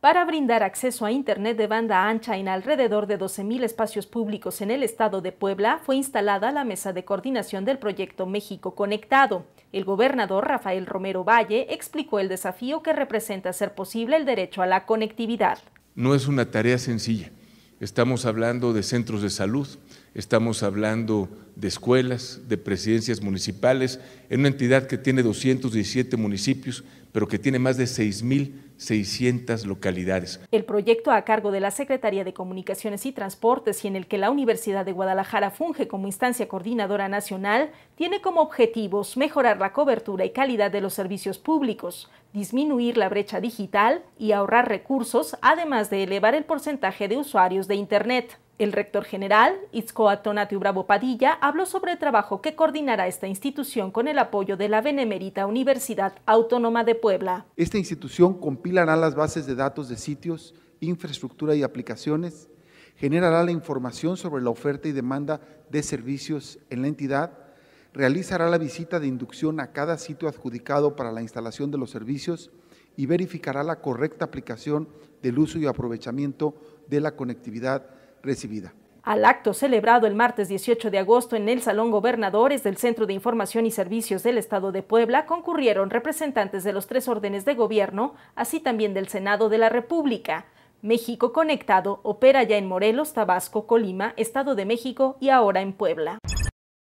para brindar acceso a Internet de banda ancha en alrededor de 12.000 espacios públicos en el estado de Puebla, fue instalada la mesa de coordinación del proyecto México Conectado. El gobernador Rafael Romero Valle explicó el desafío que representa hacer posible el derecho a la conectividad. No es una tarea sencilla. Estamos hablando de centros de salud, Estamos hablando de escuelas, de presidencias municipales, en una entidad que tiene 217 municipios, pero que tiene más de 6.600 localidades. El proyecto a cargo de la Secretaría de Comunicaciones y Transportes y en el que la Universidad de Guadalajara funge como instancia coordinadora nacional, tiene como objetivos mejorar la cobertura y calidad de los servicios públicos, disminuir la brecha digital y ahorrar recursos, además de elevar el porcentaje de usuarios de Internet. El rector general, Tonatiu Bravo Padilla, habló sobre el trabajo que coordinará esta institución con el apoyo de la Benemérita Universidad Autónoma de Puebla. Esta institución compilará las bases de datos de sitios, infraestructura y aplicaciones, generará la información sobre la oferta y demanda de servicios en la entidad, realizará la visita de inducción a cada sitio adjudicado para la instalación de los servicios y verificará la correcta aplicación del uso y aprovechamiento de la conectividad recibida. Al acto celebrado el martes 18 de agosto en el Salón Gobernadores del Centro de Información y Servicios del Estado de Puebla concurrieron representantes de los tres órdenes de gobierno, así también del Senado de la República. México Conectado opera ya en Morelos, Tabasco, Colima, Estado de México y ahora en Puebla.